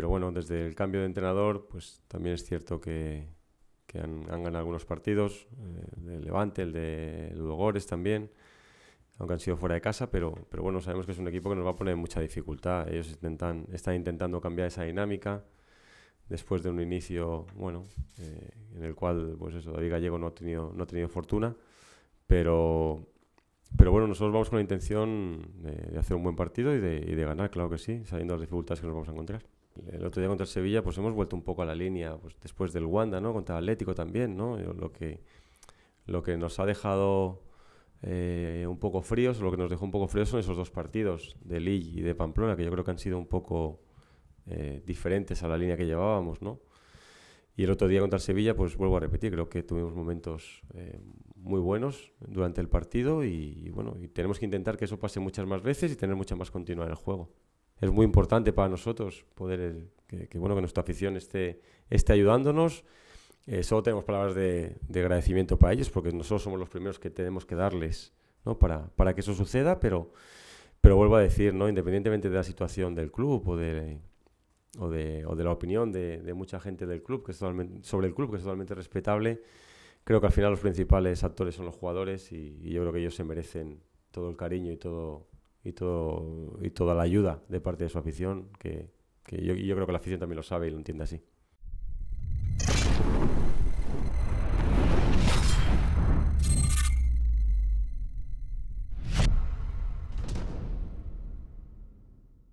pero bueno, desde el cambio de entrenador, pues también es cierto que, han, ganado algunos partidos, eh, el de Levante, el de Lugores también, aunque han sido fuera de casa, pero, pero bueno, sabemos que es un equipo que nos va a poner mucha dificultad. Ellos están intentando cambiar esa dinámica después de un inicio, bueno, eh, en el cual, pues eso, David Gallego no ha tenido, no tenido fortuna, pero, pero bueno, nosotros vamos con la intención de, hacer un buen partido y de, y de ganar, claro que sí, sabiendo las dificultades que nos vamos a encontrar el otro día contra el Sevilla, pues hemos vuelto un poco a la línea, pues después del Wanda, ¿no? Contra el Atlético también, ¿no? Eh, lo, que, lo que nos ha dejado eh, un poco fríos, lo que nos dejó un poco fríos son esos dos partidos, de Lille y de Pamplona, que yo creo que han sido un poco eh, diferentes a la línea que llevábamos, ¿no? Y el otro día contra Sevilla, pues vuelvo a repetir, creo que tuvimos momentos muy buenos durante el partido bueno, y tenemos que intentar que eso pase muchas más veces y tener mucha más continuidad en el juego es muy importante para nosotros poder eh, que, bueno que nuestra afición esté, esté ayudándonos. Eh, solo tenemos palabras de, agradecimiento para ellos, porque nosotros somos los primeros que tenemos que darles ¿no? para, para que eso suceda, pero, pero vuelvo a decir, ¿no? independientemente de la situación del club o de, la opinión de, mucha gente del club, que es sobre el club, que es totalmente respetable, creo que al final los principales actores son los jugadores y yo creo que ellos se merecen todo el cariño y todo, y, todo, y toda la ayuda de parte de su afición, que, que yo, yo creo que la afición también lo sabe y lo entiende así.